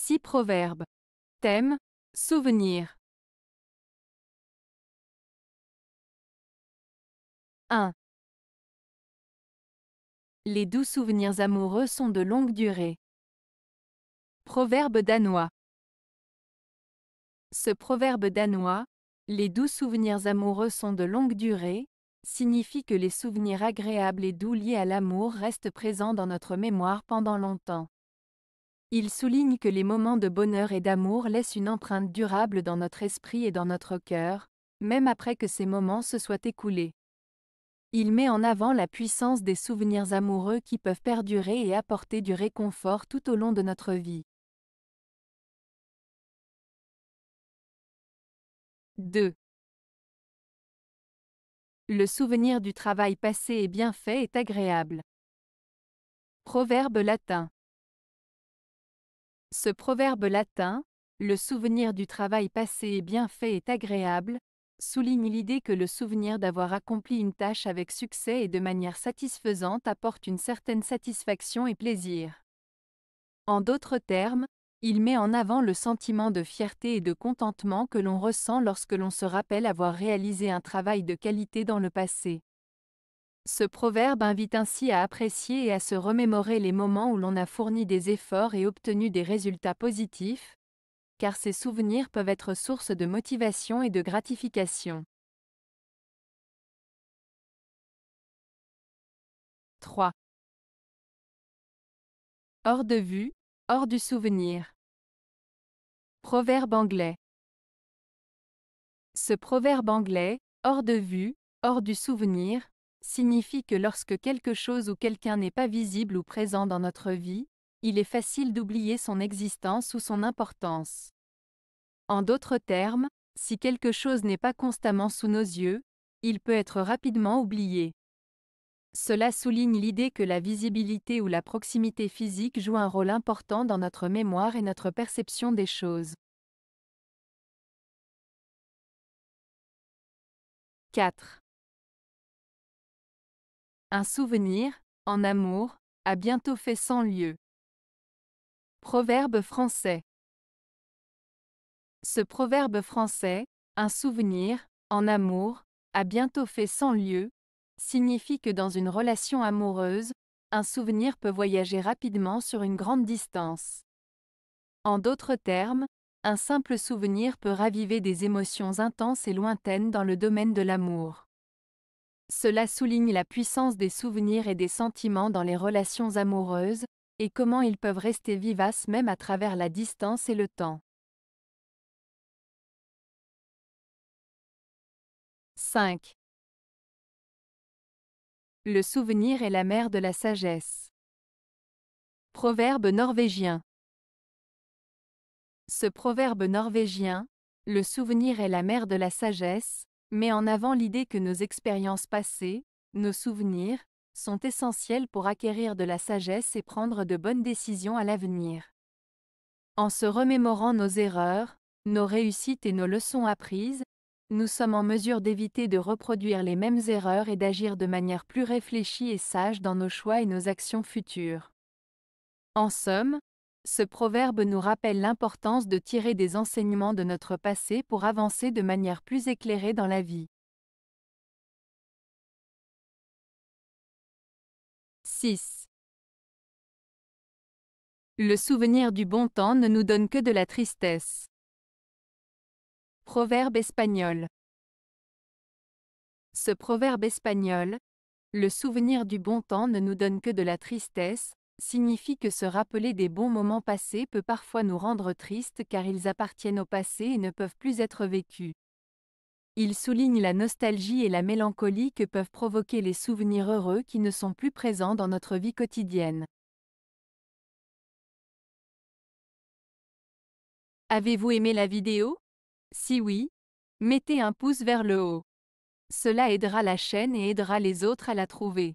6 proverbes. Thème Souvenir. 1. Les doux souvenirs amoureux sont de longue durée. Proverbe danois. Ce proverbe danois, les doux souvenirs amoureux sont de longue durée, signifie que les souvenirs agréables et doux liés à l'amour restent présents dans notre mémoire pendant longtemps. Il souligne que les moments de bonheur et d'amour laissent une empreinte durable dans notre esprit et dans notre cœur, même après que ces moments se soient écoulés. Il met en avant la puissance des souvenirs amoureux qui peuvent perdurer et apporter du réconfort tout au long de notre vie. 2. Le souvenir du travail passé et bien fait est agréable. Proverbe latin. Ce proverbe latin, le souvenir du travail passé et bien fait est agréable, souligne l'idée que le souvenir d'avoir accompli une tâche avec succès et de manière satisfaisante apporte une certaine satisfaction et plaisir. En d'autres termes, il met en avant le sentiment de fierté et de contentement que l'on ressent lorsque l'on se rappelle avoir réalisé un travail de qualité dans le passé. Ce proverbe invite ainsi à apprécier et à se remémorer les moments où l'on a fourni des efforts et obtenu des résultats positifs, car ces souvenirs peuvent être source de motivation et de gratification. 3. Hors de vue, hors du souvenir. Proverbe anglais. Ce proverbe anglais, hors de vue, hors du souvenir, signifie que lorsque quelque chose ou quelqu'un n'est pas visible ou présent dans notre vie, il est facile d'oublier son existence ou son importance. En d'autres termes, si quelque chose n'est pas constamment sous nos yeux, il peut être rapidement oublié. Cela souligne l'idée que la visibilité ou la proximité physique joue un rôle important dans notre mémoire et notre perception des choses. 4. Un souvenir, en amour, a bientôt fait cent lieu. Proverbe français. Ce proverbe français, un souvenir, en amour, a bientôt fait cent lieu, signifie que dans une relation amoureuse, un souvenir peut voyager rapidement sur une grande distance. En d'autres termes, un simple souvenir peut raviver des émotions intenses et lointaines dans le domaine de l'amour. Cela souligne la puissance des souvenirs et des sentiments dans les relations amoureuses, et comment ils peuvent rester vivaces même à travers la distance et le temps. 5. Le souvenir est la mère de la sagesse. Proverbe norvégien. Ce proverbe norvégien, le souvenir est la mère de la sagesse, mais en avant l'idée que nos expériences passées, nos souvenirs, sont essentiels pour acquérir de la sagesse et prendre de bonnes décisions à l'avenir. En se remémorant nos erreurs, nos réussites et nos leçons apprises, nous sommes en mesure d'éviter de reproduire les mêmes erreurs et d'agir de manière plus réfléchie et sage dans nos choix et nos actions futures. En somme, ce proverbe nous rappelle l'importance de tirer des enseignements de notre passé pour avancer de manière plus éclairée dans la vie. 6. Le souvenir du bon temps ne nous donne que de la tristesse. Proverbe espagnol. Ce proverbe espagnol, le souvenir du bon temps ne nous donne que de la tristesse, signifie que se rappeler des bons moments passés peut parfois nous rendre tristes car ils appartiennent au passé et ne peuvent plus être vécus. Il souligne la nostalgie et la mélancolie que peuvent provoquer les souvenirs heureux qui ne sont plus présents dans notre vie quotidienne. Avez-vous aimé la vidéo Si oui, mettez un pouce vers le haut. Cela aidera la chaîne et aidera les autres à la trouver.